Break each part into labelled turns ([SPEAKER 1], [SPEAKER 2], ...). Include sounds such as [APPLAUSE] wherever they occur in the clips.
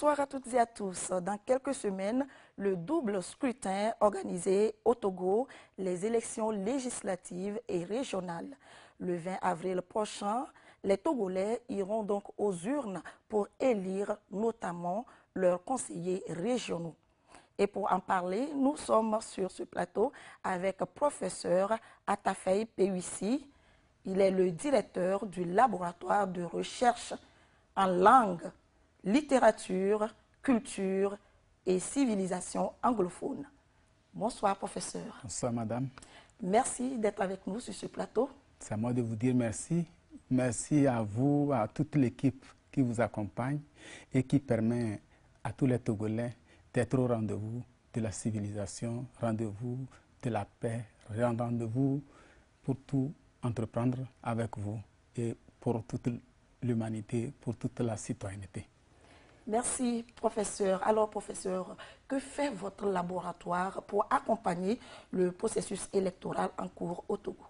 [SPEAKER 1] Bonsoir à toutes et à tous. Dans quelques semaines, le double scrutin organisé au Togo, les élections législatives et régionales. Le 20 avril prochain, les Togolais iront donc aux urnes pour élire notamment leurs conseillers régionaux. Et pour en parler, nous sommes sur ce plateau avec professeur Atafei Péhuissi. Il est le directeur du laboratoire de recherche en langue littérature, culture et civilisation anglophone. Bonsoir, professeur.
[SPEAKER 2] Bonsoir, madame.
[SPEAKER 1] Merci d'être avec nous sur ce plateau.
[SPEAKER 2] C'est à moi de vous dire merci. Merci à vous, à toute l'équipe qui vous accompagne et qui permet à tous les Togolais d'être au rendez-vous de la civilisation, rendez-vous de la paix, rendez-vous pour tout entreprendre avec vous et pour toute l'humanité, pour toute la citoyenneté.
[SPEAKER 1] Merci, professeur. Alors, professeur, que fait votre laboratoire pour accompagner le processus électoral en cours au Togo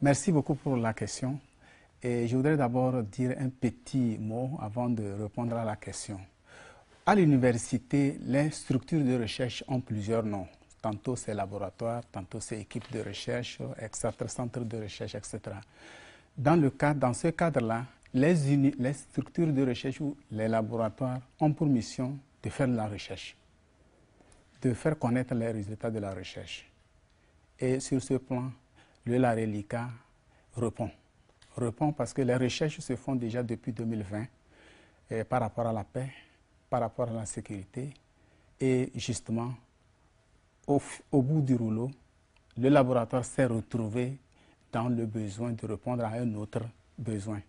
[SPEAKER 2] Merci beaucoup pour la question. Et je voudrais d'abord dire un petit mot avant de répondre à la question. À l'université, les structures de recherche ont plusieurs noms. Tantôt c'est laboratoire, tantôt c'est équipe de recherche, etc., centre de recherche, etc. Dans, le cadre, dans ce cadre-là, les, structures de recherche ou les laboratoires ont pour mission de faire de la recherche, de faire connaître les résultats de la recherche. Et sur ce plan, le LARELICA répond. Répond parce que les recherches se font déjà depuis 2020 par rapport à la paix, par rapport à la sécurité. Et justement, au bout du rouleau, le laboratoire s'est retrouvé dans le besoin de répondre à un autre besoin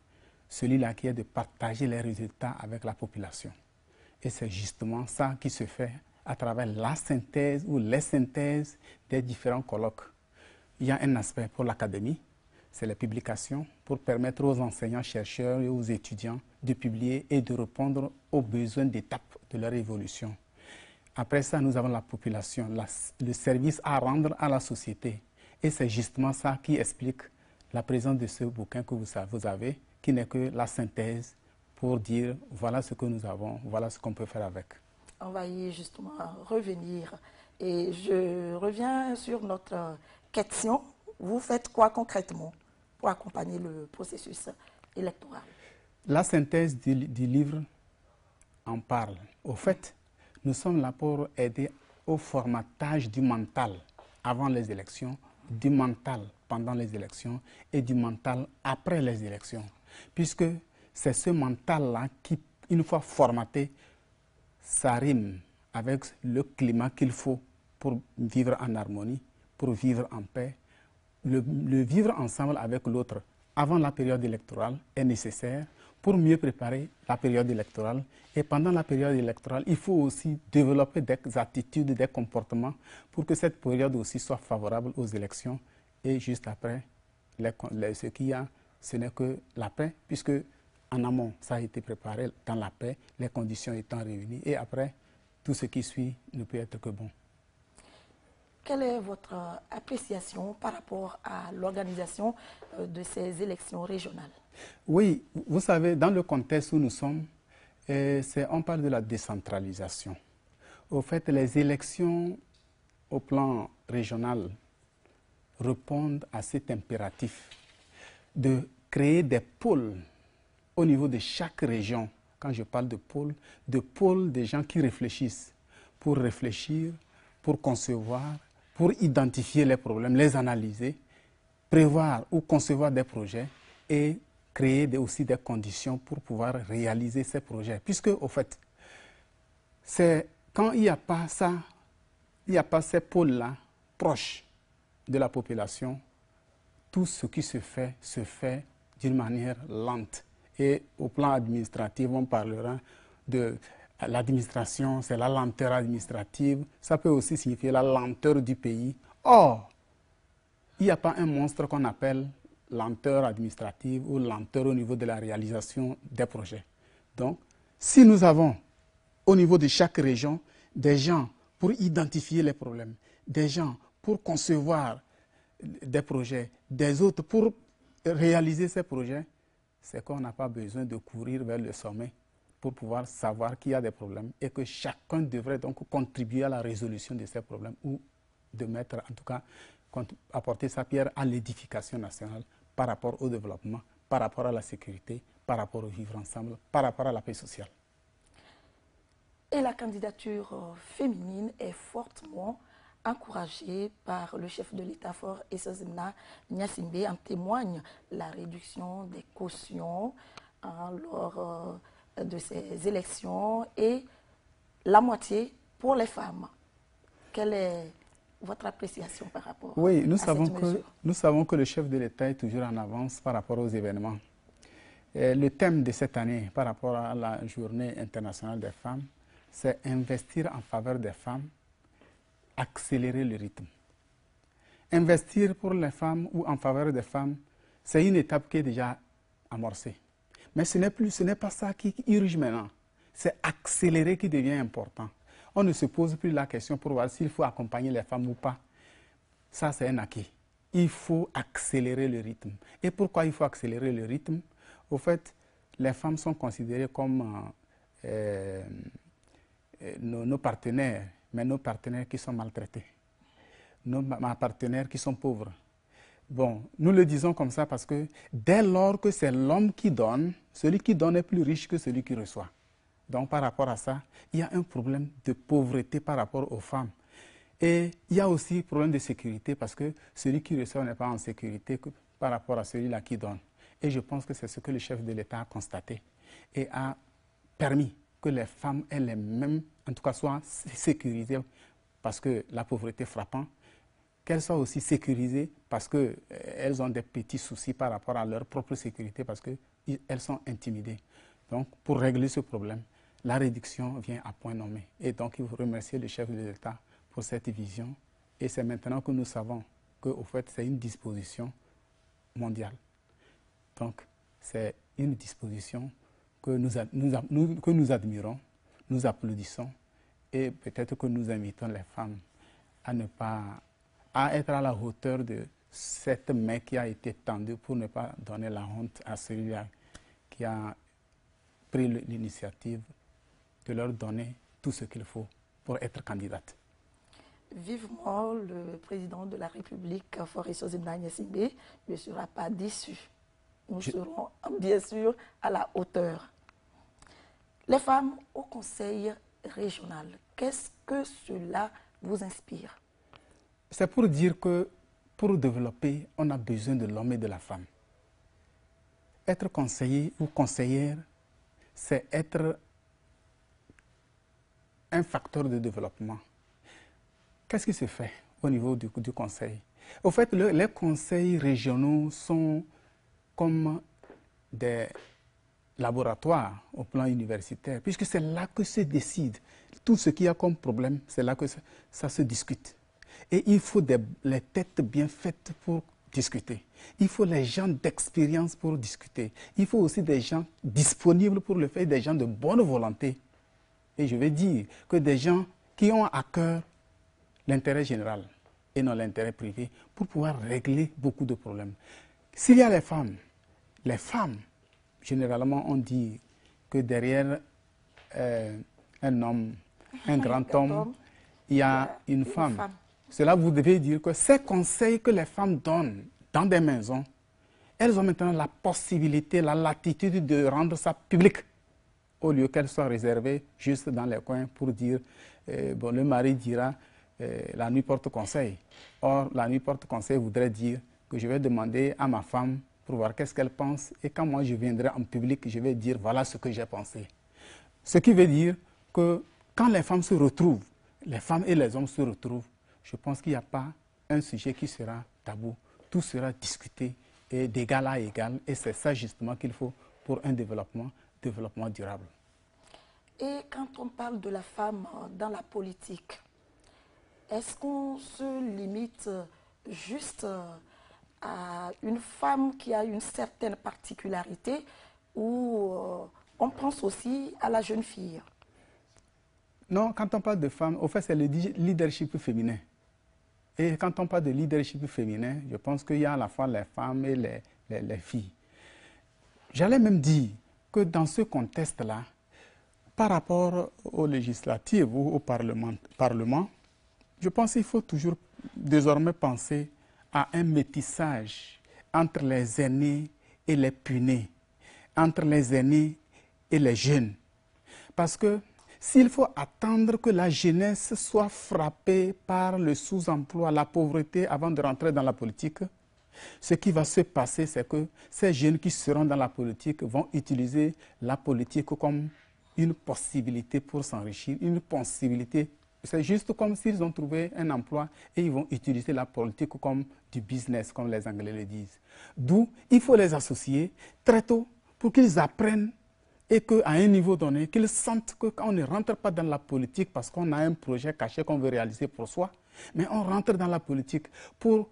[SPEAKER 2] celui-là qui est de partager les résultats avec la population. Et c'est justement ça qui se fait à travers la synthèse ou les synthèses des différents colloques. Il y a un aspect pour l'académie, c'est la publication, pour permettre aux enseignants, chercheurs et aux étudiants de publier et de répondre aux besoins d'étapes de leur évolution. Après ça, nous avons la population, le service à rendre à la société. Et c'est justement ça qui explique la présence de ce bouquin que vous, vous avez, qui n'est que la synthèse pour dire voilà ce que nous avons, voilà ce qu'on peut faire avec.
[SPEAKER 1] On va y justement revenir. Et je reviens sur notre question. Vous faites quoi concrètement pour accompagner le processus électoral
[SPEAKER 2] La synthèse du, du livre en parle. Au fait, nous sommes là pour aider au formatage du mental avant les élections, du mental pendant les élections et du mental après les élections puisque c'est ce mental-là qui, une fois formaté, s'arrime avec le climat qu'il faut pour vivre en harmonie, pour vivre en paix. Le, vivre ensemble avec l'autre avant la période électorale est nécessaire pour mieux préparer la période électorale. Et pendant la période électorale, il faut aussi développer des attitudes, des comportements pour que cette période aussi soit favorable aux élections et juste après, ce qu'il y a ce n'est que la paix, puisque en amont, ça a été préparé dans la paix, les conditions étant réunies, et après, tout ce qui suit ne peut être que bon.
[SPEAKER 1] Quelle est votre appréciation par rapport à l'organisation euh, de ces élections régionales
[SPEAKER 2] Oui, vous savez, dans le contexte où nous sommes, euh, on parle de la décentralisation. Au fait, les élections au plan régional répondent à cet impératif de créer des pôles au niveau de chaque région. Quand je parle de pôles, de pôles des gens qui réfléchissent, pour réfléchir, pour concevoir, pour identifier les problèmes, les analyser, prévoir ou concevoir des projets et créer aussi des conditions pour pouvoir réaliser ces projets. Puisque, au fait, quand il n'y a pas ça, il n'y a pas ces pôles-là proches de la population, tout ce qui se fait se fait d'une manière lente. Et au plan administratif, on parlera de l'administration, c'est la lenteur administrative. Ça peut aussi signifier la lenteur du pays. Or, il n'y a pas un monstre qu'on appelle lenteur administrative ou lenteur au niveau de la réalisation des projets. Donc, si nous avons au niveau de chaque région des gens pour identifier les problèmes, des gens pour concevoir des projets des autres pour réaliser ces projets, c'est qu'on n'a pas besoin de courir vers le sommet pour pouvoir savoir qu'il y a des problèmes et que chacun devrait donc contribuer à la résolution de ces problèmes ou de mettre, en tout cas, apporter sa pierre à l'édification nationale par rapport au développement, par rapport à la sécurité, par rapport au vivre ensemble, par rapport à la paix sociale.
[SPEAKER 1] Et la candidature euh, féminine est fortement encouragé par le chef de l'État fort Zina Nyasimbe, en témoigne la réduction des cautions hein, lors euh, de ces élections et la moitié pour les femmes. Quelle est votre appréciation par rapport oui, nous à savons que,
[SPEAKER 2] Nous savons que le chef de l'État est toujours en avance par rapport aux événements. le thème de cette année par rapport à la journée internationale des femmes, c'est investir en faveur des femmes accélérer le rythme. Investir pour les femmes ou en faveur des femmes, c'est une étape qui est déjà amorcée. Mais ce n'est plus, ce n'est pas ça qui urge maintenant. C'est accélérer qui devient important. On ne se pose plus la question pour voir s'il faut accompagner les femmes ou pas. Ça, c'est un acquis. Il faut accélérer le rythme. Et pourquoi il faut accélérer le rythme Au fait, les femmes sont considérées comme euh, euh, nos partenaires mais nos partenaires qui sont maltraités, nos partenaires qui sont pauvres. Bon, nous le disons comme ça parce que dès lors que c'est l'homme qui donne, celui qui donne est plus riche que celui qui reçoit. Donc par rapport à ça, il y a un problème de pauvreté par rapport aux femmes. Et il y a aussi un problème de sécurité parce que celui qui reçoit n'est pas en sécurité par rapport à celui-là qui donne. Et je pense que c'est ce que le chef de l'État a constaté et a permis que les femmes aient les mêmes en tout cas, soit sécurisée parce que la pauvreté frappant, qu'elles soient aussi sécurisées parce qu'elles euh, ont des petits soucis par rapport à leur propre sécurité, parce qu'elles sont intimidées. Donc, pour régler ce problème, la réduction vient à point nommé. Et donc, il faut remercier le chef de l'État pour cette vision. Et c'est maintenant que nous savons que, au fait, c'est une disposition mondiale. Donc, c'est une disposition que nous admirons, nous applaudissons et peut-être que nous invitons les femmes à ne pas à être à la hauteur de cette main qui a été tendue pour ne pas donner la honte à celui qui a pris l'initiative de leur donner tout ce qu'il faut pour être candidate.
[SPEAKER 1] Vivement, le président de la République, Forisso Sibé, ne sera pas déçu. Nous serons bien sûr à la hauteur. Les femmes au Conseil régional. Qu'est-ce que cela vous inspire
[SPEAKER 2] C'est pour dire que pour développer, on a besoin de l'homme et de la femme. Être conseiller ou conseillère, c'est être un facteur de développement. Qu'est-ce qui se fait au niveau du, conseil Au fait, les conseils régionaux sont comme des laboratoire, au plan universitaire, puisque c'est là que se décide. Tout ce qu'il y a comme problème, c'est là que ça, se discute. Et il faut des, les têtes bien faites pour discuter. Il faut les gens d'expérience pour discuter. Il faut aussi des gens disponibles pour le faire, des gens de bonne volonté. Et je vais dire que des gens qui ont à cœur l'intérêt général et non l'intérêt privé pour pouvoir régler beaucoup de problèmes. S'il y a les femmes, les femmes généralement, on dit que derrière euh, un homme, un grand homme, il y a une femme. Cela, vous devez dire que ces conseils que les femmes donnent dans des maisons, elles ont maintenant la possibilité, la latitude de rendre ça public, au lieu qu'elles soient réservées juste dans les coins pour dire, euh, bon, le mari dira, euh, la nuit porte conseil. Or, la nuit porte conseil voudrait dire que je vais demander à ma femme voir qu'est-ce qu'elle pense. Et quand moi je viendrai en public, je vais dire voilà ce que j'ai pensé. Ce qui veut dire que quand les femmes se retrouvent, les femmes et les hommes se retrouvent, je pense qu'il n'y a pas un sujet qui sera tabou. Tout sera discuté et d'égal à égal. Et c'est ça justement qu'il faut pour un développement, développement durable.
[SPEAKER 1] Et quand on parle de la femme dans la politique, est-ce qu'on se limite juste à une femme qui a une certaine particularité ou euh, on pense aussi à la jeune fille.
[SPEAKER 2] Non, quand on parle de femme, au fait, c'est le leadership féminin. Et quand on parle de leadership féminin, je pense qu'il y a à la fois les femmes et les, filles. J'allais même dire que dans ce contexte-là, par rapport aux législatives ou au parlement je pense qu'il faut toujours désormais penser à un métissage entre les aînés et les punés, entre les aînés et les jeunes. Parce que s'il faut attendre que la jeunesse soit frappée par le sous-emploi, la pauvreté avant de rentrer dans la politique, ce qui va se passer, c'est que ces jeunes qui seront dans la politique vont utiliser la politique comme une possibilité pour s'enrichir, une possibilité c'est juste comme s'ils ont trouvé un emploi et ils vont utiliser la politique comme du business, comme les Anglais le disent. D'où il faut les associer très tôt pour qu'ils apprennent et qu'à un niveau donné, qu'ils sentent qu'on ne rentre pas dans la politique parce qu'on a un projet caché qu'on veut réaliser pour soi, mais on rentre dans la politique pour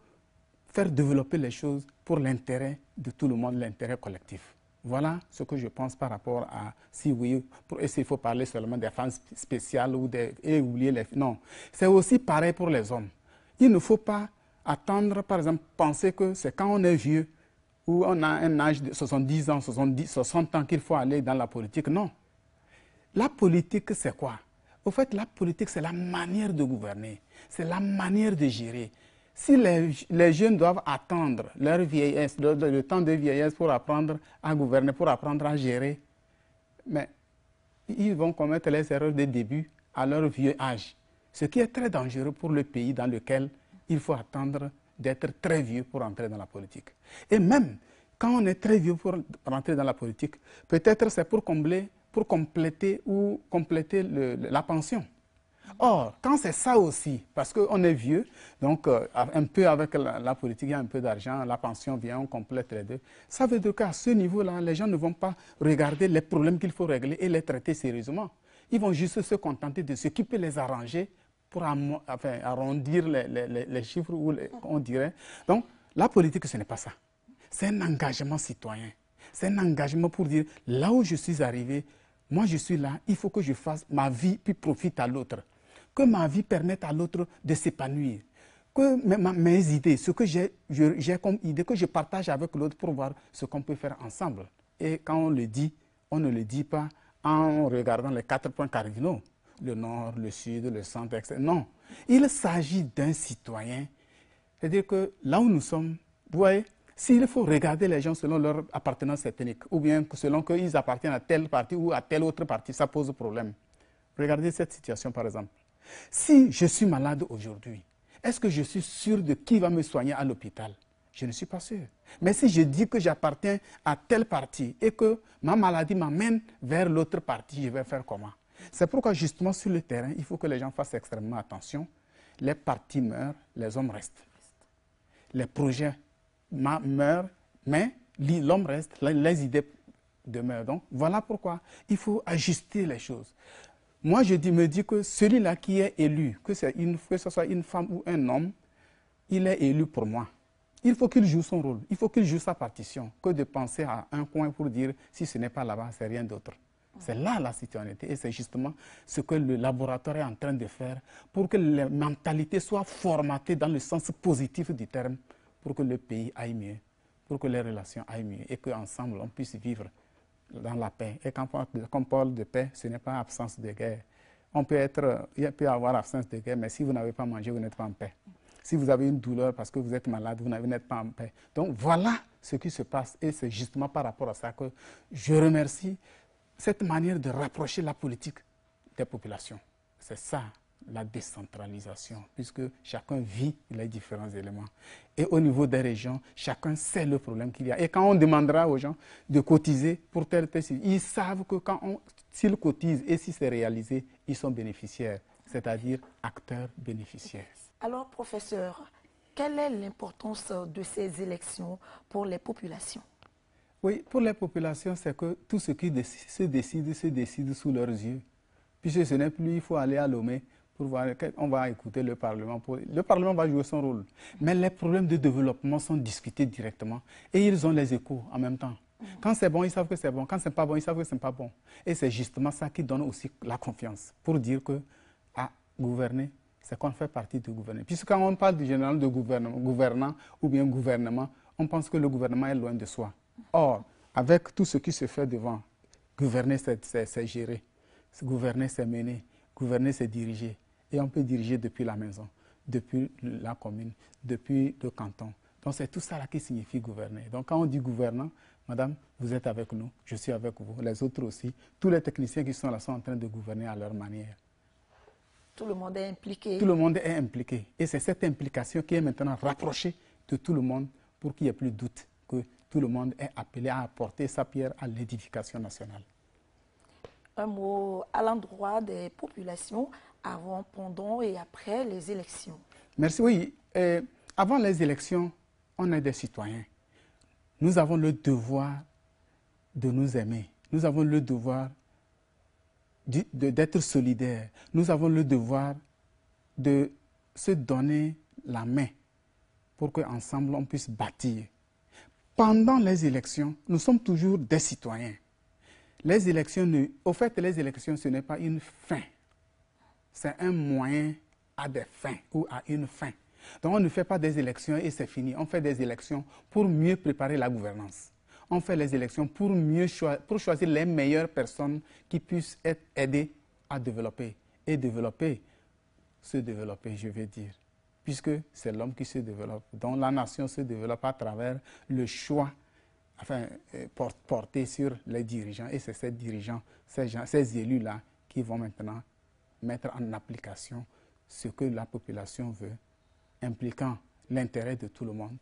[SPEAKER 2] faire développer les choses pour l'intérêt de tout le monde, l'intérêt collectif. Voilà ce que je pense par rapport à si oui, s'il faut parler seulement des femmes spéciales ou des, et oublier les Non, c'est aussi pareil pour les hommes. Il ne faut pas attendre, par exemple, penser que c'est quand on est vieux ou on a un âge de 70 ans, 70, 60 ans qu'il faut aller dans la politique. Non. La politique, c'est quoi Au fait, la politique, c'est la manière de gouverner, c'est la manière de gérer, si les, jeunes doivent attendre leur vieillesse, le, temps de vieillesse pour apprendre à gouverner, pour apprendre à gérer, mais ils vont commettre les erreurs de début à leur vieux âge, ce qui est très dangereux pour le pays dans lequel il faut attendre d'être très vieux pour entrer dans la politique. Et même quand on est très vieux pour rentrer dans la politique, peut-être c'est pour combler, pour compléter ou compléter la pension. Or, quand c'est ça aussi, parce qu'on est vieux, donc euh, un peu avec la, politique, il y a un peu d'argent, la pension vient, on complète les deux. Ça veut dire qu'à ce niveau-là, les gens ne vont pas regarder les problèmes qu'il faut régler et les traiter sérieusement. Ils vont juste se contenter de ce qui peut les arranger pour arrondir les, chiffres, ou on dirait. Donc, la politique, ce n'est pas ça. C'est un engagement citoyen. C'est un engagement pour dire, là où je suis arrivé, moi je suis là, il faut que je fasse ma vie, puis profite à l'autre que ma vie permette à l'autre de s'épanouir, que mes, idées, ce que j'ai comme idée, que je partage avec l'autre pour voir ce qu'on peut faire ensemble. Et quand on le dit, on ne le dit pas en regardant les quatre points cardinaux, le nord, le sud, le centre, etc. Non, il s'agit d'un citoyen. C'est-à-dire que là où nous sommes, vous voyez, s'il faut regarder les gens selon leur appartenance ethnique, ou bien selon qu'ils appartiennent à telle partie ou à telle autre partie, ça pose problème. Regardez cette situation, par exemple. Si je suis malade aujourd'hui, est-ce que je suis sûr de qui va me soigner à l'hôpital Je ne suis pas sûr. Mais si je dis que j'appartiens à telle partie et que ma maladie m'amène vers l'autre partie, je vais faire comment C'est pourquoi justement sur le terrain, il faut que les gens fassent extrêmement attention. Les parties meurent, les hommes restent. Les projets meurent, mais l'homme reste, les idées demeurent. Donc voilà pourquoi il faut ajuster les choses. Moi, je dis, me dis que celui-là qui est élu, que, que ce soit une femme ou un homme, il est élu pour moi. Il faut qu'il joue son rôle, il faut qu'il joue sa partition, que de penser à un coin pour dire si ce n'est pas là-bas, c'est rien d'autre. C'est là la citoyenneté et c'est justement ce que le laboratoire est en train de faire pour que les mentalités soient formatées dans le sens positif du terme, pour que le pays aille mieux, pour que les relations aillent mieux et qu'ensemble on puisse vivre dans la paix. Et quand on parle de paix, ce n'est pas absence de guerre. On peut être, il peut y avoir absence de guerre, mais si vous n'avez pas mangé, vous n'êtes pas en paix. Si vous avez une douleur parce que vous êtes malade, vous n'êtes pas en paix. Donc voilà ce qui se passe. Et c'est justement par rapport à ça que je remercie cette manière de rapprocher la politique des populations. C'est ça la décentralisation, puisque chacun vit les différents éléments. Et au niveau des régions, chacun sait le problème qu'il y a. Et quand on demandera aux gens de cotiser pour tel tel, ils savent que quand s'ils cotisent et si c'est réalisé, ils sont bénéficiaires, c'est-à-dire acteurs bénéficiaires.
[SPEAKER 1] Alors, professeur, quelle est l'importance de ces élections pour les populations
[SPEAKER 2] Oui, pour les populations, c'est que tout ce qui se décide se décide sous leurs yeux. Puisque ce n'est plus, il faut aller à Lomé pour voir on va écouter le Parlement. le Parlement va jouer son rôle. Mais les problèmes de développement sont discutés directement et ils ont les échos en même temps. Quand c'est bon, ils savent que c'est bon. Quand c'est pas bon, ils savent que c'est pas bon. Et c'est justement ça qui donne aussi la confiance pour dire que à ah, gouverner, c'est qu'on fait partie du gouvernement. Puisque quand on parle du général de gouvernement, gouvernant ou bien gouvernement, on pense que le gouvernement est loin de soi. Or, avec tout ce qui se fait devant, gouverner, c'est gérer. Gouverner, c'est mener. Gouverner, c'est diriger et on peut diriger depuis la maison, depuis la commune, depuis le canton. Donc c'est tout ça là qui signifie gouverner. Donc quand on dit gouvernant, Madame, vous êtes avec nous, je suis avec vous, les autres aussi. Tous les techniciens qui sont là sont en train de gouverner à leur manière.
[SPEAKER 1] Tout le monde est impliqué. Tout le monde
[SPEAKER 2] est impliqué. Et c'est cette implication qui est maintenant rapprochée de tout le monde pour qu'il n'y ait plus de doute que tout le monde est appelé à apporter sa pierre à l'édification nationale.
[SPEAKER 1] Un mot à l'endroit des populations avant, pendant et après les élections.
[SPEAKER 2] Merci. Oui, euh, avant les élections, on est des citoyens. Nous avons le devoir de nous aimer. Nous avons le devoir d'être solidaires. Nous avons le devoir de se donner la main pour qu'ensemble on puisse bâtir. Pendant les élections, nous sommes toujours des citoyens. Les élections, au fait, les élections, ce n'est pas une fin c'est un moyen à des fins ou à une fin. Donc on ne fait pas des élections et c'est fini. On fait des élections pour mieux préparer la gouvernance. On fait les élections pour, mieux pour choisir les meilleures personnes qui puissent être aidées à développer. Et développer, se développer, je veux dire. Puisque c'est l'homme qui se développe. Donc la nation se développe à travers le choix enfin, euh, porté sur les dirigeants. Et c'est ces dirigeants, ces, ces élus-là qui vont maintenant mettre en application ce que la population veut, impliquant l'intérêt de tout le monde.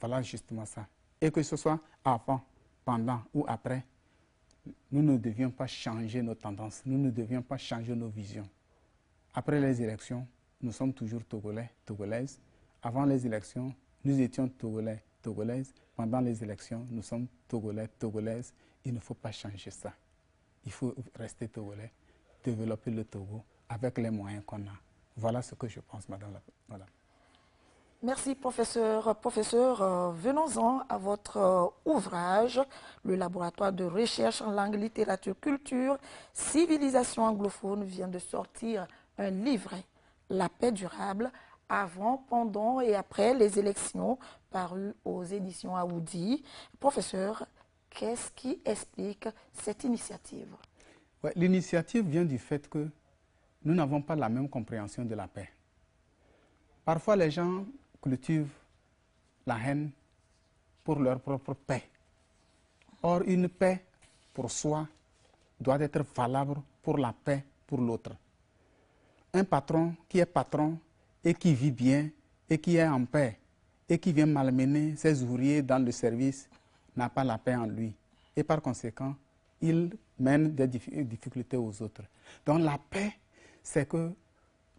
[SPEAKER 2] Voilà justement ça. Et que ce soit avant, pendant ou après, nous ne devions pas changer nos tendances, nous ne devions pas changer nos visions. Après les élections, nous sommes toujours Togolais, Togolaises. Avant les élections, nous étions Togolais, Togolaises. Pendant les élections, nous sommes Togolais, Togolaises. Il ne faut pas changer ça. Il faut rester Togolais, développer le Togo avec les moyens qu'on a. Voilà ce que je pense, Madame
[SPEAKER 1] Merci, professeur. Professeur, euh, venons-en à votre euh, ouvrage, le laboratoire de recherche en langue, littérature, culture, civilisation anglophone vient de sortir un livret, La paix durable, avant, pendant et après les élections parues aux éditions Aoudi. Professeur, qu'est-ce qui explique cette initiative
[SPEAKER 2] L'initiative vient du fait que nous n'avons pas la même compréhension de la paix. Parfois, les gens cultivent la haine pour leur propre paix. Or, une paix pour soi doit être valable pour la paix pour l'autre. Un patron qui est patron et qui vit bien et qui est en paix et qui vient malmener ses ouvriers dans le service n'a pas la paix en lui. Et par conséquent, ils mènent des euh, difficultés aux autres. Donc la paix, c'est que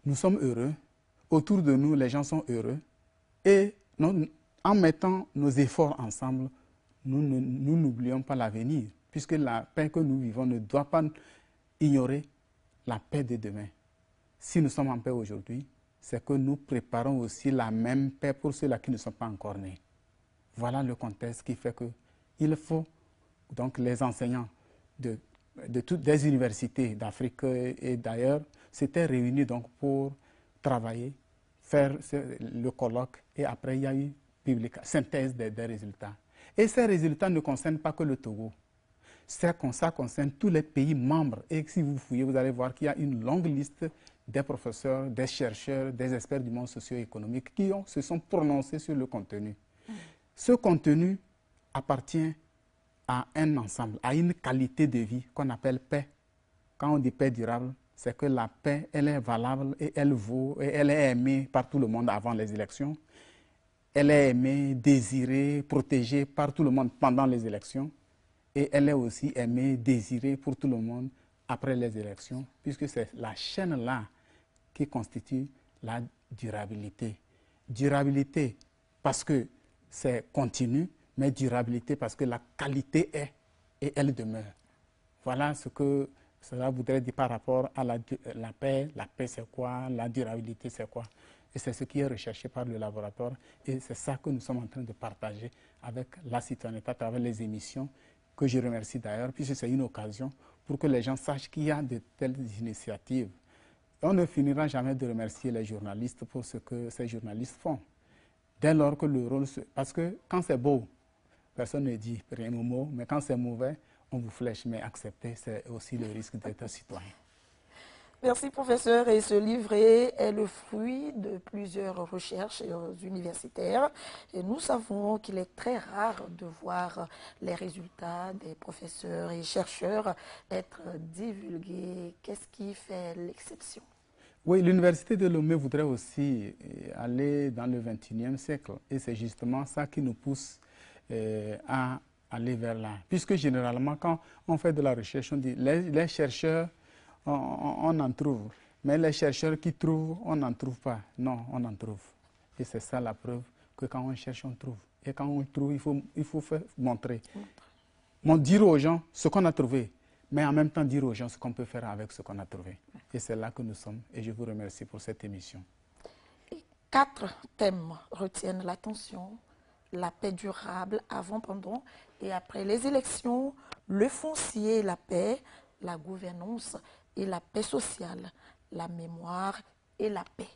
[SPEAKER 2] nous sommes heureux, autour de nous, les gens sont heureux, et en mettant nos efforts ensemble, nous n'oublions pas l'avenir, puisque la paix que nous vivons ne doit pas ignorer la paix de demain. Si nous sommes en paix aujourd'hui, c'est que nous préparons aussi la même paix pour ceux-là qui ne sont pas encore nés. Voilà le contexte qui fait que il faut donc les enseignants de, toutes les universités d'Afrique et d'ailleurs s'étaient réunis donc pour travailler, faire le colloque et après il y a eu synthèse des, résultats. Et ces résultats ne concernent pas que le Togo. Ça, ça concerne tous les pays membres. Et si vous fouillez, vous allez voir qu'il y a une longue liste des professeurs, des chercheurs, des experts du monde socio-économique qui ont, se sont prononcés sur le contenu. Mmh. Ce contenu appartient à un ensemble, à une qualité de vie qu'on appelle paix. Quand on dit paix durable, c'est que la paix, elle est valable et elle vaut, et elle est aimée par tout le monde avant les élections. Elle est aimée, désirée, protégée par tout le monde pendant les élections. Et elle est aussi aimée, désirée pour tout le monde après les élections, puisque c'est la chaîne-là qui constitue la durabilité. Durabilité parce que c'est continu, mais durabilité parce que la qualité est et elle demeure. Voilà ce que cela voudrait dire par rapport à la, paix. La paix, c'est quoi La durabilité, c'est quoi Et c'est ce qui est recherché par le laboratoire. Et c'est ça que nous sommes en train de partager avec la citoyenneté à travers les émissions, que je remercie d'ailleurs, puisque c'est une occasion pour que les gens sachent qu'il y a de telles initiatives. On ne finira jamais de remercier les journalistes pour ce que ces journalistes font. Dès lors que le rôle... Se... Parce que quand c'est beau, Personne ne dit rien au mot, mais quand c'est mauvais, on vous flèche. Mais accepter, c'est aussi le risque d'être citoyen.
[SPEAKER 1] Merci, professeur. Et ce livret est le fruit de plusieurs recherches universitaires. Et nous savons qu'il est très rare de voir les résultats des professeurs et chercheurs être divulgués. Qu'est-ce qui fait l'exception
[SPEAKER 2] Oui, l'Université de Lomé voudrait aussi euh, aller dans le 21e siècle. Et c'est justement ça qui nous pousse euh, à aller vers là. Puisque généralement, quand on fait de la recherche, on dit les, les chercheurs, on, en trouve. Mais les chercheurs qui trouvent, on n'en trouve pas. Non, on en trouve. Et c'est ça la preuve que quand on cherche, on trouve. Et quand on trouve, il faut, il faut montrer. Bon, dire aux gens ce qu'on a trouvé, mais en même temps dire aux gens ce qu'on peut faire avec ce qu'on a trouvé. Et c'est là que nous sommes. Et je vous remercie pour cette émission.
[SPEAKER 1] quatre thèmes retiennent l'attention la paix durable avant, pendant et après les élections, le foncier la paix, la gouvernance et la paix sociale, la mémoire et la paix.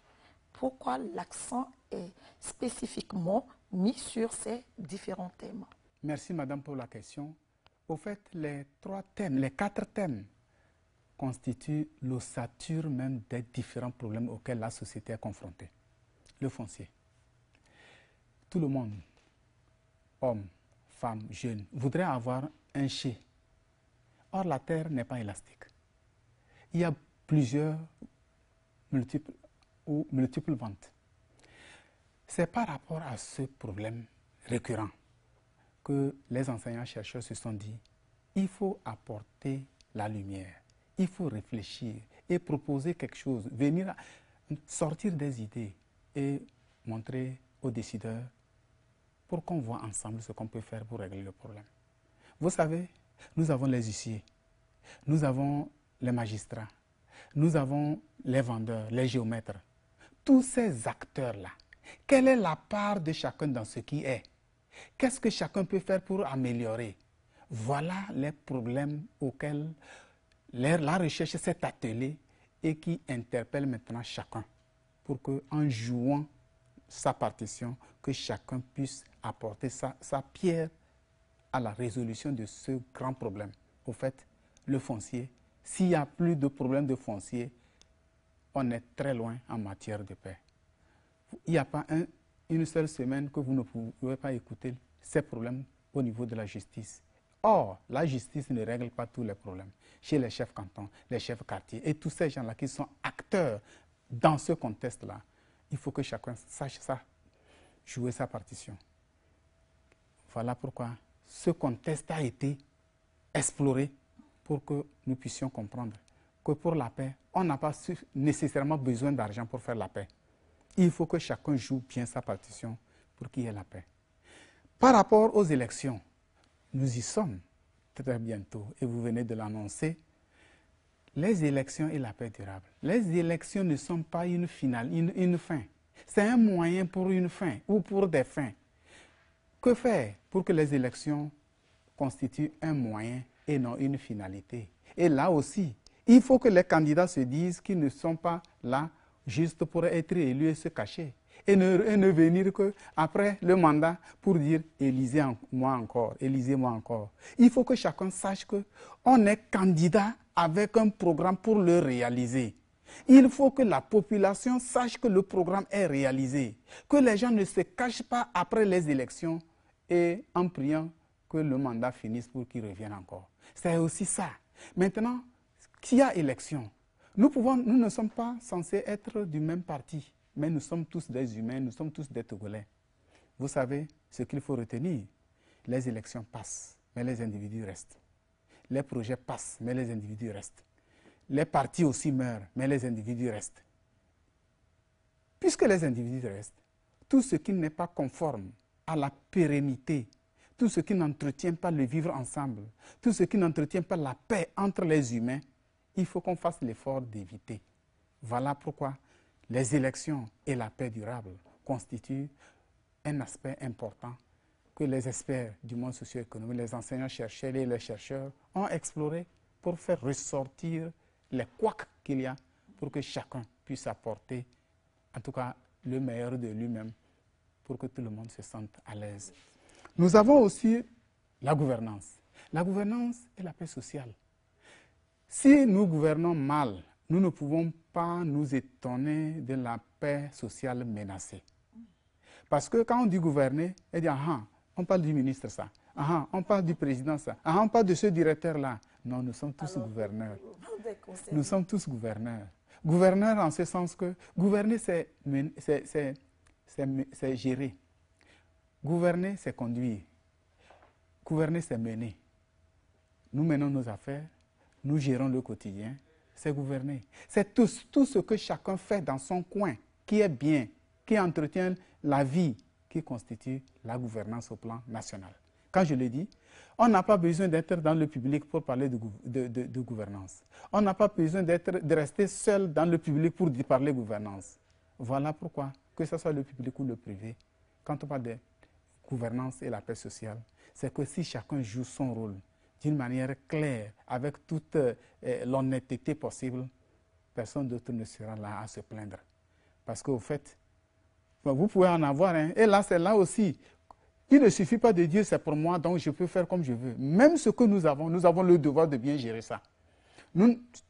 [SPEAKER 1] Pourquoi l'accent est spécifiquement mis sur ces différents thèmes
[SPEAKER 2] Merci Madame pour la question. Au fait, les trois thèmes, les quatre thèmes constituent l'ossature même des différents problèmes auxquels la société est confrontée. Le foncier. Tout le monde hommes, femmes, jeunes, voudraient avoir un ché. Or, la Terre n'est pas élastique. Il y a plusieurs multiples ou multiples ventes. C'est par rapport à ce problème récurrent que les enseignants-chercheurs se sont dit, il faut apporter la lumière, il faut réfléchir et proposer quelque chose, venir sortir des idées et montrer aux décideurs pour qu'on voit ensemble ce qu'on peut faire pour régler le problème. Vous savez, nous avons les huissiers, nous avons les magistrats, nous avons les vendeurs, les géomètres. Tous ces acteurs-là, quelle est la part de chacun dans ce qui est Qu'est-ce que chacun peut faire pour améliorer Voilà les problèmes auxquels la recherche s'est attelée et qui interpellent maintenant chacun pour qu'en jouant sa partition, que chacun puisse apporter sa, sa pierre à la résolution de ce grand problème. Au fait, le foncier, s'il n'y a plus de problème de foncier, on est très loin en matière de paix. Il n'y a pas une seule semaine que vous ne pouvez pas écouter ces problèmes au niveau de la justice. Or, la justice ne règle pas tous les problèmes. Chez les chefs cantons, les chefs quartiers et tous ces gens-là qui sont acteurs dans ce contexte-là, il faut que chacun sache ça, jouer sa partition. Voilà pourquoi ce contexte a été exploré pour que nous puissions comprendre que pour la paix, on n'a pas nécessairement besoin d'argent pour faire la paix. Il faut que chacun joue bien sa partition pour qu'il y ait la paix. Par rapport aux élections, nous y sommes très bientôt et vous venez de l'annoncer les élections et la paix durable. Les élections ne sont pas une finale, une, fin. C'est un moyen pour une fin ou pour des fins. Que faire pour que les élections constituent un moyen et non une finalité Et là aussi, il faut que les candidats se disent qu'ils ne sont pas là juste pour être élus et se cacher et ne, venir qu'après le mandat pour dire élisez-moi encore, élisez-moi encore. Il faut que chacun sache qu'on est candidat avec un programme pour le réaliser. Il faut que la population sache que le programme est réalisé, que les gens ne se cachent pas après les élections et en priant que le mandat finisse pour qu'il revienne encore. C'est aussi ça. Maintenant, s'il y a élection, nous ne sommes pas censés être du même parti. Mais nous sommes tous des humains, nous sommes tous des Togolais. Vous savez ce qu'il faut retenir Les élections passent, mais les individus restent. Les projets passent, mais les individus restent. Les partis aussi meurent, mais les individus restent. Puisque les individus restent, tout ce qui n'est pas conforme à la pérennité, tout ce qui n'entretient pas le vivre ensemble, tout ce qui n'entretient pas la paix entre les humains, il faut qu'on fasse l'effort d'éviter. Voilà pourquoi les élections et la paix durable constituent un aspect important que les experts du monde socio-économique, les enseignants-chercheurs et les chercheurs ont exploré pour faire ressortir les couacs qu'il y a pour que chacun puisse apporter, en tout cas, le meilleur de lui-même pour que tout le monde se sente à l'aise. Nous avons aussi la gouvernance. La gouvernance et la paix sociale. Si nous gouvernons mal nous ne pouvons pas nous étonner de la paix sociale menacée. Parce que quand on dit gouverner, on eh dit, ah, on parle du ministre ça, ah, on parle du président ça, ah, on parle de ce directeur-là. Non, nous sommes tous gouverneurs. Nous sommes tous gouverneurs. Gouverneurs en ce sens que gouverner, c'est gérer. Gouverner, c'est conduire. Gouverner, c'est mener. Nous menons nos affaires, nous gérons le quotidien, c'est gouverner. C'est tout, tout ce que chacun fait dans son coin qui est bien, qui entretient la vie, qui constitue la gouvernance au plan national. Quand je le dis, on n'a pas besoin d'être dans le public pour parler de, gouvernance. On n'a pas besoin de rester seul dans le public pour parler gouvernance. Voilà pourquoi, que ce soit le public ou le privé, quand on parle de gouvernance et la paix sociale, c'est que si chacun joue son rôle, d'une manière claire, avec toute euh, l'honnêteté possible, personne d'autre ne sera là à se plaindre. Parce qu'au fait, vous pouvez en avoir un. Et là, c'est là aussi. Il ne suffit pas de dire c'est pour moi, donc je peux faire comme je veux. Même ce que nous avons, nous avons le devoir de bien gérer ça.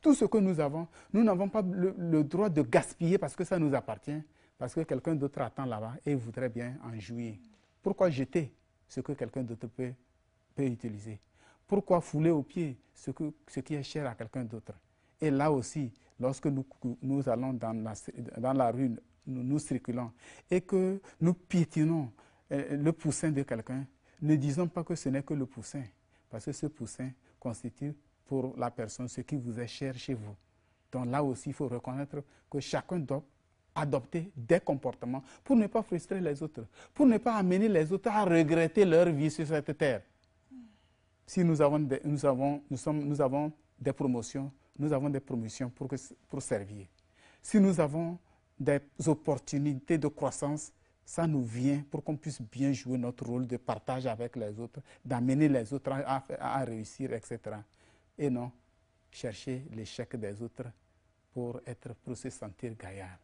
[SPEAKER 2] tout ce que nous avons, nous n'avons pas le, droit de gaspiller parce que ça nous appartient, parce que quelqu'un d'autre attend là-bas et voudrait bien en jouir. Pourquoi jeter ce que quelqu'un d'autre peut, peut utiliser pourquoi fouler aux pieds ce, qui est cher à quelqu'un d'autre Et là aussi, lorsque nous, allons dans la, rue, nous, nous, circulons, et que nous piétinons euh, le poussin de quelqu'un, ne disons pas que ce n'est que le poussin, parce que ce poussin constitue pour la personne ce qui vous est cher chez vous. Donc là aussi, il faut reconnaître que chacun doit adopter des comportements pour ne pas frustrer les autres, pour ne pas amener les autres à regretter leur vie sur cette terre. Si nous avons, des, nous, avons, nous, sommes, nous avons des promotions, nous avons des promotions pour, pour servir. Si nous avons des opportunités de croissance, ça nous vient pour qu'on puisse bien jouer notre rôle de partage avec les autres, d'amener les autres à, réussir, etc. Et non chercher l'échec des autres pour, être, pour se sentir gaillard.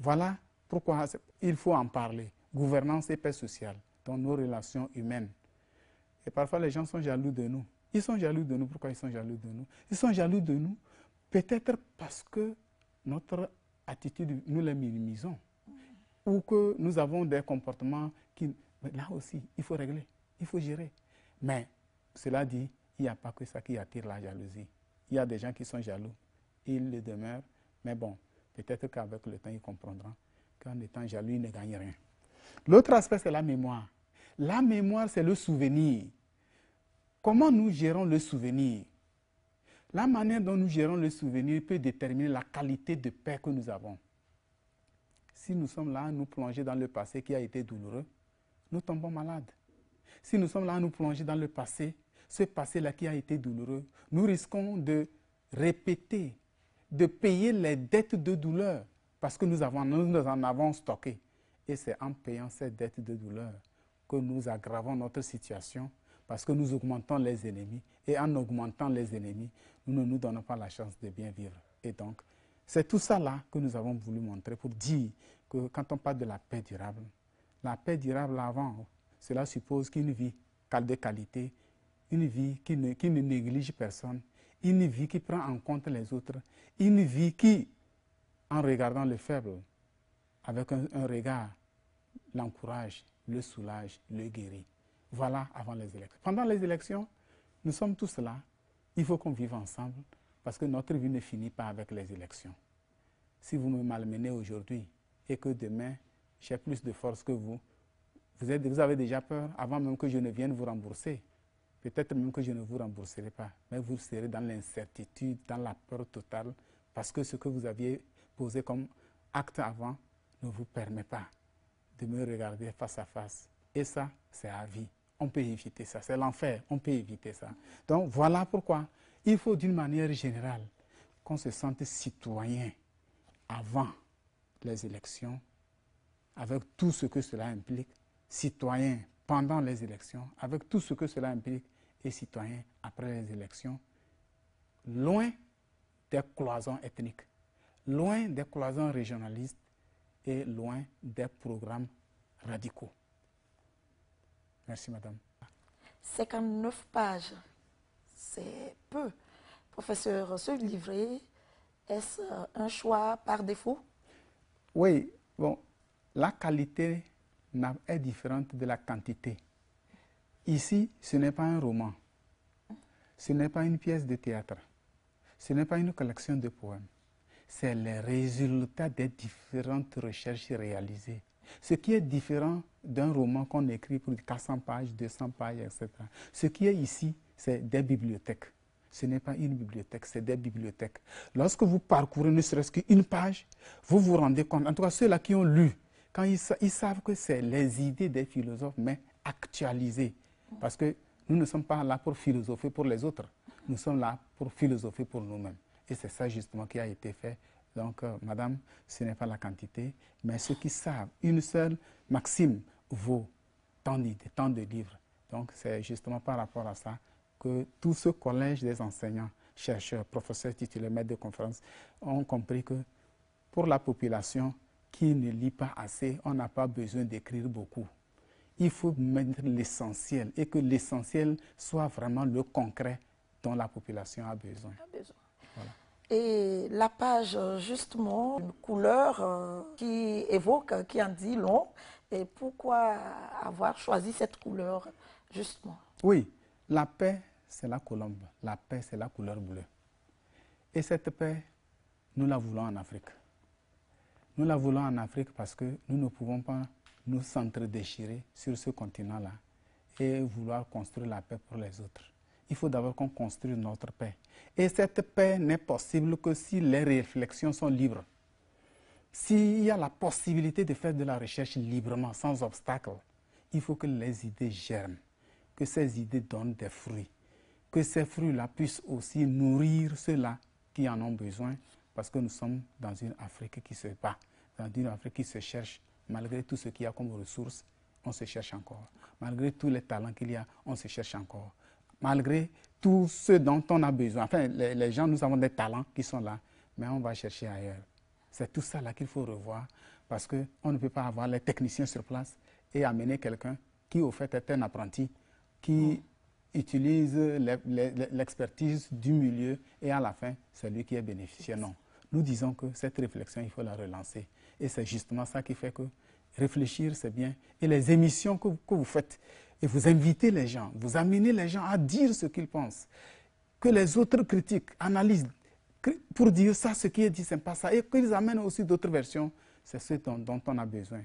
[SPEAKER 2] Voilà pourquoi il faut en parler. Gouvernance et paix sociale dans nos relations humaines. Et parfois, les gens sont jaloux de nous. Ils sont jaloux de nous. Pourquoi ils sont jaloux de nous Ils sont jaloux de nous peut-être parce que notre attitude, nous les minimisons. Ou que nous avons des comportements qui... Là aussi, il faut régler, il faut gérer. Mais cela dit, il n'y a pas que ça qui attire la jalousie. Il y a des gens qui sont jaloux. Ils le demeurent. Mais bon, peut-être qu'avec le temps, ils comprendront qu'en étant jaloux, ils ne gagnent rien. L'autre aspect, c'est la mémoire. La mémoire, c'est le souvenir. Comment nous gérons le souvenir La manière dont nous gérons le souvenir peut déterminer la qualité de paix que nous avons. Si nous sommes là à nous plonger dans le passé qui a été douloureux, nous tombons malades. Si nous sommes là à nous plonger dans le passé, ce passé-là qui a été douloureux, nous risquons de répéter, de payer les dettes de douleur parce que nous, en avons stocké. Et c'est en payant ces dettes de douleur que nous aggravons notre situation parce que nous augmentons les ennemis, et en augmentant les ennemis, nous ne nous donnons pas la chance de bien vivre. Et donc, c'est tout ça là que nous avons voulu montrer pour dire que quand on parle de la paix durable, la paix durable avant, cela suppose qu'une vie de qualité, une vie qui ne, néglige personne, une vie qui prend en compte les autres, une vie qui, en regardant le faible, avec un regard, l'encourage, le soulage, le guérit. Voilà avant les élections. Pendant les élections, nous sommes tous là. Il faut qu'on vive ensemble parce que notre vie ne finit pas avec les élections. Si vous me malmenez aujourd'hui et que demain, j'ai plus de force que vous, vous, avez déjà peur avant même que je ne vienne vous rembourser. Peut-être même que je ne vous rembourserai pas, mais vous serez dans l'incertitude, dans la peur totale, parce que ce que vous aviez posé comme acte avant ne vous permet pas de me regarder face à face. Et ça, c'est à vie on peut éviter ça. C'est l'enfer, on peut éviter ça. Donc voilà pourquoi il faut d'une manière générale qu'on se sente citoyen avant les élections, avec tout ce que cela implique, citoyen pendant les élections, avec tout ce que cela implique, et citoyen après les élections, loin des cloisons ethniques, loin des cloisons régionalistes et loin des programmes radicaux. Merci, madame.
[SPEAKER 1] 59 pages, c'est peu. Professeur, ce livret, est-ce euh, un choix par défaut
[SPEAKER 2] Oui, bon, la qualité est différente de la quantité. Ici, ce n'est pas un roman, ce n'est pas une pièce de théâtre, ce n'est pas une collection de poèmes. C'est le résultat des différentes recherches réalisées ce qui est différent d'un roman qu'on écrit pour 400 pages, 200 pages, etc. Ce qui est ici, c'est des bibliothèques. Ce n'est pas une bibliothèque, c'est des bibliothèques. Lorsque vous parcourez ne serait-ce qu'une page, vous vous rendez compte, en tout cas ceux-là qui ont lu, quand ils savent que c'est les idées des philosophes, mais actualisées. Parce que nous ne sommes pas là pour philosopher pour les autres, nous sommes là pour philosopher pour nous-mêmes. Et c'est ça justement qui a été fait donc, euh, madame, ce n'est pas la quantité, mais ceux qui savent, une seule maxime vaut tant de, tant de livres. Donc, c'est justement par rapport à ça que tout ce collège des enseignants, chercheurs, professeurs, titulaires, maîtres de conférences ont compris que pour la population qui ne lit pas assez, on n'a pas besoin d'écrire beaucoup. Il faut mettre l'essentiel et que l'essentiel soit vraiment le concret dont la population A besoin.
[SPEAKER 1] Et la page, euh, justement, une couleur euh, qui évoque, qui en dit long. Et pourquoi avoir choisi cette couleur, justement
[SPEAKER 2] Oui, la paix, c'est la colombe. La paix, c'est la couleur bleue. Et cette paix, nous la voulons en Afrique. Nous la voulons en Afrique parce que nous ne pouvons pas nous centre déchirer sur ce continent-là et vouloir construire la paix pour les autres il faut d'abord qu'on construise notre paix. Et cette paix n'est possible que si les réflexions sont libres. S'il y a la possibilité de faire de la recherche librement, sans obstacle, il faut que les idées germent, que ces idées donnent des fruits, que ces fruits-là puissent aussi nourrir ceux-là qui en ont besoin, parce que nous sommes dans une Afrique qui se bat, dans une Afrique qui se cherche, malgré tout ce qu'il y a comme ressources, on se cherche encore. Malgré tous les talents qu'il y a, on se cherche encore malgré tout ce dont on a besoin. Enfin, les, gens, nous avons des talents qui sont là, mais on va chercher ailleurs. C'est tout ça là qu'il faut revoir parce qu'on ne peut pas avoir les techniciens sur place et amener quelqu'un qui, au fait, est un apprenti, qui mm. utilise l'expertise du milieu et à la fin, c'est qui est bénéficiaire. Non. Nous disons que cette réflexion, il faut la relancer. Et c'est justement ça qui fait que réfléchir, c'est bien. Et les émissions que vous faites, et vous invitez les gens, vous amenez les gens à dire ce qu'ils pensent, que les autres critiquent, analysent, pour dire ça, ce qui est dit, c'est pas ça, et qu'ils amènent aussi d'autres versions, c'est ce dont, dont, on a besoin.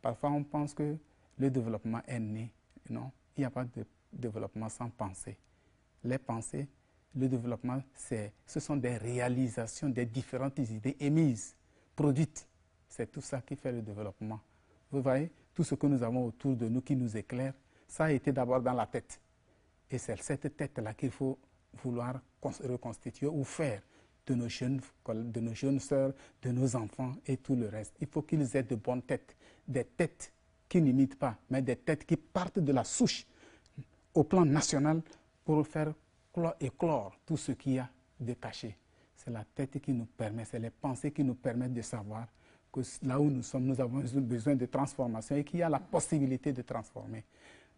[SPEAKER 2] Parfois, on pense que le développement est né. Non, il n'y a pas de développement sans pensée. Les pensées, le développement, ce sont des réalisations des différentes idées émises, produites. C'est tout ça qui fait le développement. Vous voyez, tout ce que nous avons autour de nous qui nous éclaire, ça a été d'abord dans la tête. Et c'est cette tête-là qu'il faut vouloir reconstituer ou faire de nos jeunes, de sœurs, de nos enfants et tout le reste. Il faut qu'ils aient de bonnes têtes, des têtes qui n'imitent pas, mais des têtes qui partent de la souche au plan national pour faire éclore tout ce qu'il y a de caché. C'est la tête qui nous permet, c'est les pensées qui nous permettent de savoir que là où nous sommes, nous avons besoin de transformation et qu'il y a la possibilité de transformer.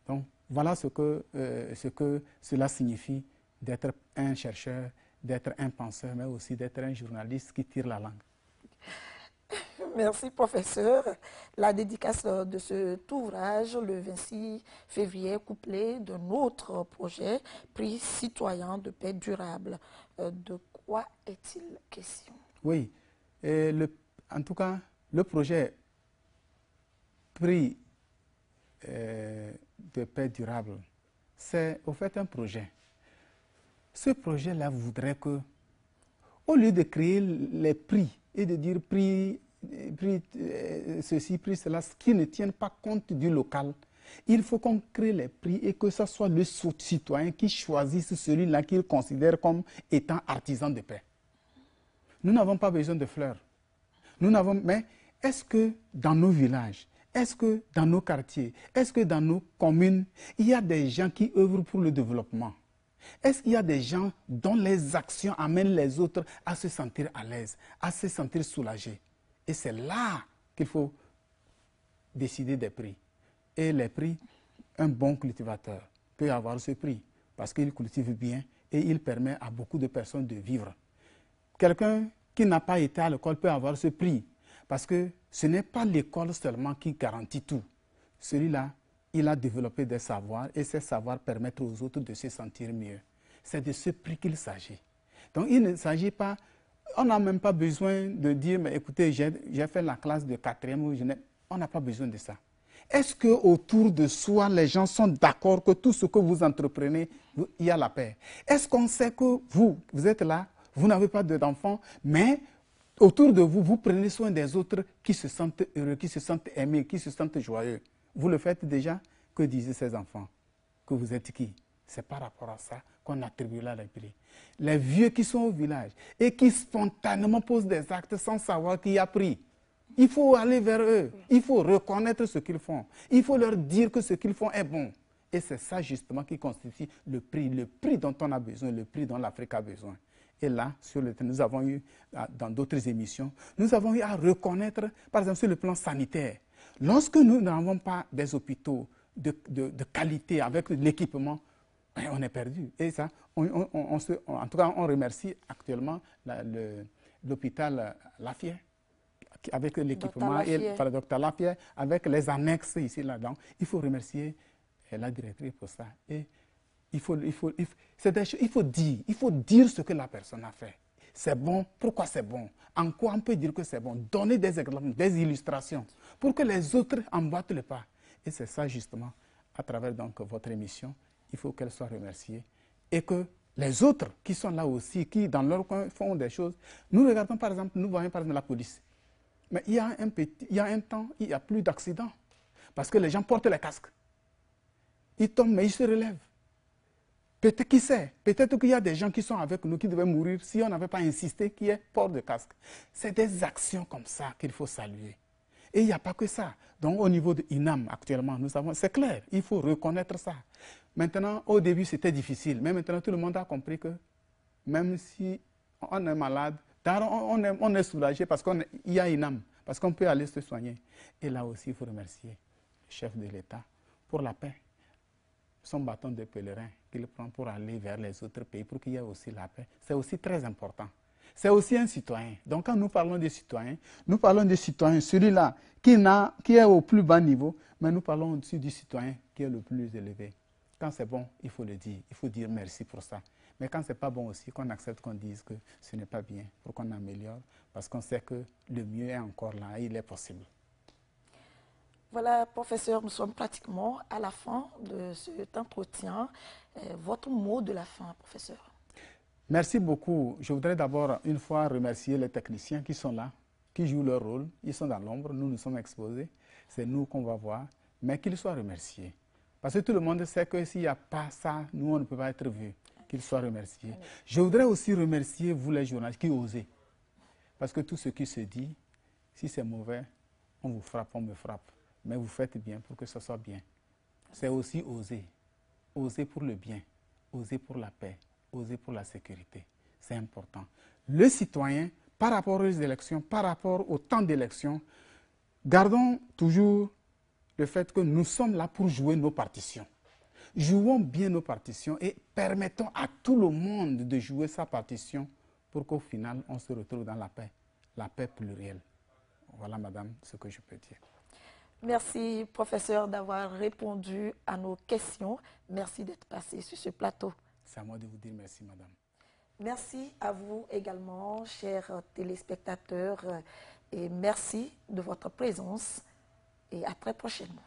[SPEAKER 2] Donc voilà ce que, euh, ce que cela signifie d'être un chercheur, d'être un penseur, mais aussi d'être un journaliste qui tire la langue.
[SPEAKER 1] [COUGHS] Merci, professeur. La dédicace de cet ouvrage, le 26 février, couplé d'un autre projet, Prix citoyen de paix durable. Euh, de quoi est-il question
[SPEAKER 2] Oui. en tout cas, le projet Prix euh, de paix durable, c'est au fait un projet. Ce projet-là voudrait que, au lieu de créer les prix et de dire prix, prix euh, ceci, prix cela, ce qui ne tienne pas compte du local, il faut qu'on crée les prix et que ce soit le citoyen qui choisisse celui-là qu'il considère comme étant artisan de paix. Nous n'avons pas besoin de fleurs. Nous n'avons, mais est-ce que dans nos villages, est-ce que dans nos quartiers, est-ce que dans nos communes, il y a des gens qui œuvrent pour le développement Est-ce qu'il y a des gens dont les actions amènent les autres à se sentir à l'aise, à se sentir soulagés Et c'est là qu'il faut décider des prix. Et les prix, un bon cultivateur peut avoir ce prix parce qu'il cultive bien et il permet à beaucoup de personnes de vivre. Quelqu'un qui n'a pas été à l'école peut avoir ce prix parce que ce n'est pas l'école seulement qui garantit tout. Celui-là, il a développé des savoirs et ces savoirs permettent aux autres de se sentir mieux. C'est de ce prix qu'il s'agit. Donc il ne s'agit pas, on n'a même pas besoin de dire, mais écoutez, j'ai fait la classe de quatrième ou On n'a pas besoin de ça. Est-ce que autour de soi, les gens sont d'accord que tout ce que vous entreprenez, il y a la paix Est-ce qu'on sait que vous, vous êtes là, vous n'avez pas d'enfants, mais Autour de vous, vous prenez soin des autres qui se sentent heureux, qui se sentent aimés, qui se sentent joyeux. Vous le faites déjà Que disent ces enfants Que vous êtes qui C'est par rapport à ça qu'on attribue là les prix. Les vieux qui sont au village et qui spontanément posent des actes sans savoir qui a pris. Il faut aller vers eux. Il faut reconnaître ce qu'ils font. Il faut leur dire que ce qu'ils font est bon. Et c'est ça justement qui constitue le prix, le prix dont on a besoin, le prix dont l'Afrique a besoin. Et là, nous avons eu, ah, dans d'autres émissions, nous avons eu à reconnaître, par exemple, sur le plan sanitaire, lorsque nous n'avons pas des hôpitaux de, qualité avec l'équipement, eh, on est perdu. Et ça, en tout cas, on remercie actuellement l'hôpital Lafayette avec l'équipement et le docteur avec les annexes ici là-dedans. Il faut remercier eh, la directrice pour ça il faut, il faut, dire, il faut dire ce que la personne a fait. C'est bon, pourquoi c'est bon En quoi on peut dire que c'est bon Donner des exemples, des illustrations, pour que les autres emboîtent le pas. Et c'est ça justement, à travers donc votre émission, il faut qu'elle soit remerciée et que les autres qui sont là aussi, qui dans leur coin font des choses. Nous regardons par exemple, nous voyons par exemple la police. Mais il y a un, petit, il y a un temps, il n'y a plus d'accidents. Parce que les gens portent les casques. Ils tombent, mais ils se relèvent. Peut-être, sait peut qu'il y a des gens qui sont avec nous qui devaient mourir si on n'avait pas insisté qu'il y ait port de casque. C'est des actions comme ça qu'il faut saluer. Et il n'y a pas que ça. Donc au niveau de INAM actuellement, nous c'est clair, il faut reconnaître ça. Maintenant, au début c'était difficile, mais maintenant tout le monde a compris que même si on est malade, on on est soulagé parce qu'il y a INAM, parce qu'on peut aller se soigner. Et là aussi, il faut remercier le chef de l'État pour la paix son bâton de pèlerin qu'il prend pour aller vers les autres pays, pour qu'il y ait aussi la paix. C'est aussi très important. C'est aussi un citoyen. Donc quand nous parlons de citoyens, nous parlons de citoyens, celui-là qui, qui, est au plus bas niveau, mais nous parlons aussi du citoyen qui est le plus élevé. Quand c'est bon, il faut le dire, il faut dire merci pour ça. Mais quand c'est pas bon aussi, qu'on accepte qu'on dise que ce n'est pas bien, pour qu'on améliore, parce qu'on sait que le mieux est encore là, il est possible.
[SPEAKER 1] Voilà, professeur, nous sommes pratiquement à la fin de cet entretien. Euh, votre mot de la fin, professeur.
[SPEAKER 2] Merci beaucoup. Je voudrais d'abord une fois remercier les techniciens qui sont là, qui jouent leur rôle. Ils sont dans l'ombre, nous nous sommes exposés. C'est nous qu'on va voir, mais qu'ils soient remerciés. Parce que tout le monde sait que s'il n'y a pas ça, nous, on ne peut pas être vus. Qu'ils soient remerciés. Je voudrais aussi remercier vous, les journalistes, qui osez. Parce que tout ce qui se dit, si c'est mauvais, on vous frappe, on me frappe mais vous faites bien pour que ce soit bien. C'est aussi oser. Oser pour le bien, oser pour la paix, oser pour la sécurité. C'est important. Le citoyen, par rapport aux élections, par rapport au temps d'élection, gardons toujours le fait que nous sommes là pour jouer nos partitions. Jouons bien nos partitions et permettons à tout le monde de jouer sa partition pour qu'au final, on se retrouve dans la paix, la paix plurielle. Voilà, madame, ce que je peux dire.
[SPEAKER 1] Merci, professeur, d'avoir répondu à nos questions. Merci d'être passé sur ce plateau.
[SPEAKER 2] C'est à moi de vous dire merci, madame.
[SPEAKER 1] Merci à vous également, chers téléspectateurs, et merci de votre présence et à très prochainement.